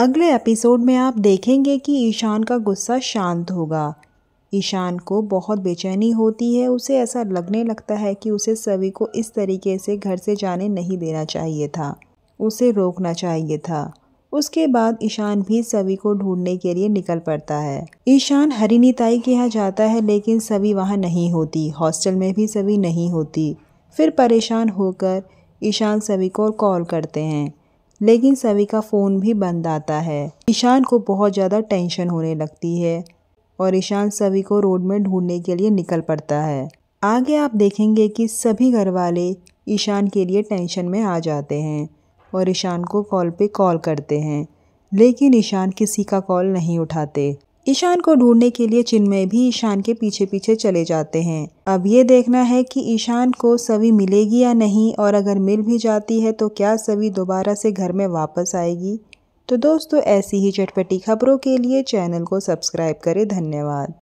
अगले एपिसोड में आप देखेंगे कि ईशान का गुस्सा शांत होगा ईशान को बहुत बेचैनी होती है उसे ऐसा लगने लगता है कि उसे सभी को इस तरीके से घर से जाने नहीं देना चाहिए था उसे रोकना चाहिए था उसके बाद ईशान भी सभी को ढूंढने के लिए निकल पड़ता है ईशान हरिनीताई के यहाँ जाता है लेकिन सभी वहाँ नहीं होती हॉस्टल में भी सभी नहीं होती फिर परेशान होकर ईशान सभी को कॉल करते हैं लेकिन सभी का फ़ोन भी बंद आता है ईशान को बहुत ज़्यादा टेंशन होने लगती है और ईशान सभी को रोड में ढूंढने के लिए निकल पड़ता है आगे आप देखेंगे कि सभी घर वाले ईशान के लिए टेंशन में आ जाते हैं और ईशान को कॉल पे कॉल करते हैं लेकिन ईशान किसी का कॉल नहीं उठाते ईशान को ढूंढने के लिए चिन्मय भी ईशान के पीछे पीछे चले जाते हैं अब ये देखना है कि ईशान को सभी मिलेगी या नहीं और अगर मिल भी जाती है तो क्या सभी दोबारा से घर में वापस आएगी तो दोस्तों ऐसी ही चटपटी खबरों के लिए चैनल को सब्सक्राइब करें धन्यवाद